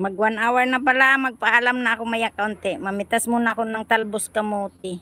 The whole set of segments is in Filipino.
Mag one hour na pala, magpaalam na ako maya kaunti. Mamitas muna ako ng talbos kamuti.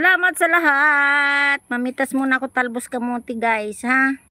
Salamat sa lahat. Mamitas muna ako talbos kamuti guys ha.